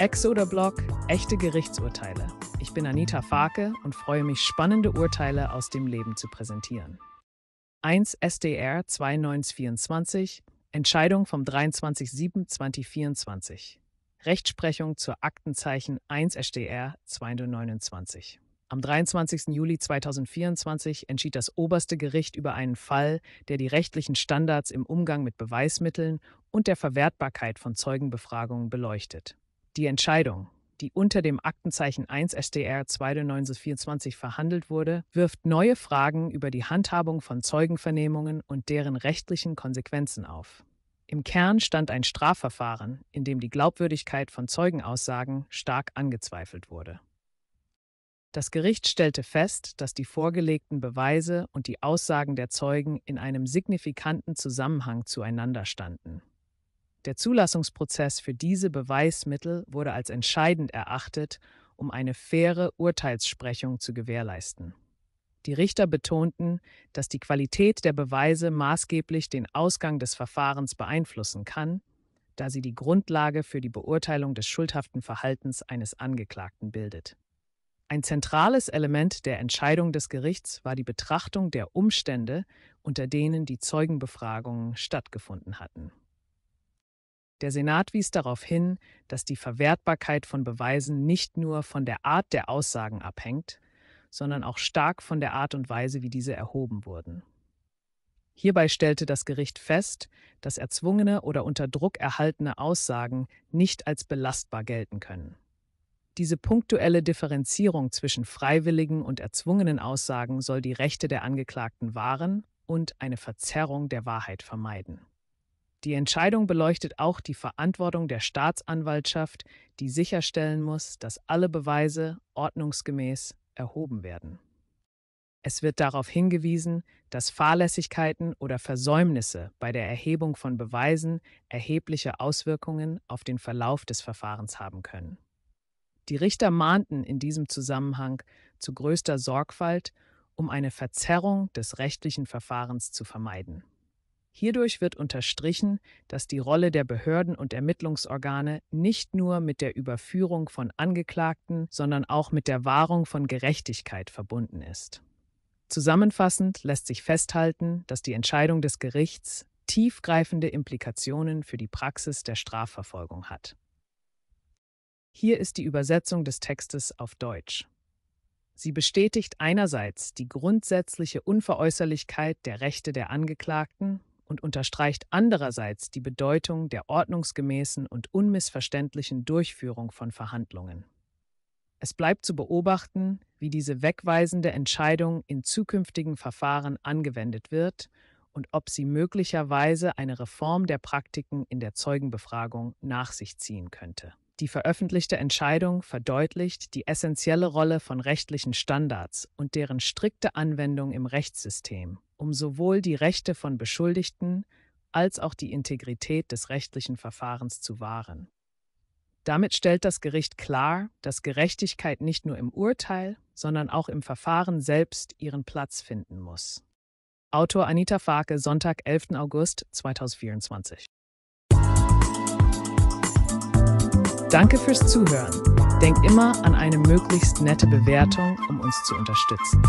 Exoder Blog, echte Gerichtsurteile. Ich bin Anita Farke und freue mich, spannende Urteile aus dem Leben zu präsentieren. 1 SDR 2924, Entscheidung vom 23.07.2024. Rechtsprechung zur Aktenzeichen 1 SDR 229. Am 23. Juli 2024 entschied das oberste Gericht über einen Fall, der die rechtlichen Standards im Umgang mit Beweismitteln und der Verwertbarkeit von Zeugenbefragungen beleuchtet. Die Entscheidung, die unter dem Aktenzeichen 1 SDR 2924 verhandelt wurde, wirft neue Fragen über die Handhabung von Zeugenvernehmungen und deren rechtlichen Konsequenzen auf. Im Kern stand ein Strafverfahren, in dem die Glaubwürdigkeit von Zeugenaussagen stark angezweifelt wurde. Das Gericht stellte fest, dass die vorgelegten Beweise und die Aussagen der Zeugen in einem signifikanten Zusammenhang zueinander standen. Der Zulassungsprozess für diese Beweismittel wurde als entscheidend erachtet, um eine faire Urteilssprechung zu gewährleisten. Die Richter betonten, dass die Qualität der Beweise maßgeblich den Ausgang des Verfahrens beeinflussen kann, da sie die Grundlage für die Beurteilung des schuldhaften Verhaltens eines Angeklagten bildet. Ein zentrales Element der Entscheidung des Gerichts war die Betrachtung der Umstände, unter denen die Zeugenbefragungen stattgefunden hatten. Der Senat wies darauf hin, dass die Verwertbarkeit von Beweisen nicht nur von der Art der Aussagen abhängt, sondern auch stark von der Art und Weise, wie diese erhoben wurden. Hierbei stellte das Gericht fest, dass erzwungene oder unter Druck erhaltene Aussagen nicht als belastbar gelten können. Diese punktuelle Differenzierung zwischen freiwilligen und erzwungenen Aussagen soll die Rechte der Angeklagten wahren und eine Verzerrung der Wahrheit vermeiden. Die Entscheidung beleuchtet auch die Verantwortung der Staatsanwaltschaft, die sicherstellen muss, dass alle Beweise ordnungsgemäß erhoben werden. Es wird darauf hingewiesen, dass Fahrlässigkeiten oder Versäumnisse bei der Erhebung von Beweisen erhebliche Auswirkungen auf den Verlauf des Verfahrens haben können. Die Richter mahnten in diesem Zusammenhang zu größter Sorgfalt, um eine Verzerrung des rechtlichen Verfahrens zu vermeiden. Hierdurch wird unterstrichen, dass die Rolle der Behörden und Ermittlungsorgane nicht nur mit der Überführung von Angeklagten, sondern auch mit der Wahrung von Gerechtigkeit verbunden ist. Zusammenfassend lässt sich festhalten, dass die Entscheidung des Gerichts tiefgreifende Implikationen für die Praxis der Strafverfolgung hat. Hier ist die Übersetzung des Textes auf Deutsch. Sie bestätigt einerseits die grundsätzliche Unveräußerlichkeit der Rechte der Angeklagten und unterstreicht andererseits die Bedeutung der ordnungsgemäßen und unmissverständlichen Durchführung von Verhandlungen. Es bleibt zu beobachten, wie diese wegweisende Entscheidung in zukünftigen Verfahren angewendet wird und ob sie möglicherweise eine Reform der Praktiken in der Zeugenbefragung nach sich ziehen könnte. Die veröffentlichte Entscheidung verdeutlicht die essentielle Rolle von rechtlichen Standards und deren strikte Anwendung im Rechtssystem um sowohl die Rechte von Beschuldigten als auch die Integrität des rechtlichen Verfahrens zu wahren. Damit stellt das Gericht klar, dass Gerechtigkeit nicht nur im Urteil, sondern auch im Verfahren selbst ihren Platz finden muss. Autor Anita Farke, Sonntag, 11. August 2024. Danke fürs Zuhören. Denk immer an eine möglichst nette Bewertung, um uns zu unterstützen.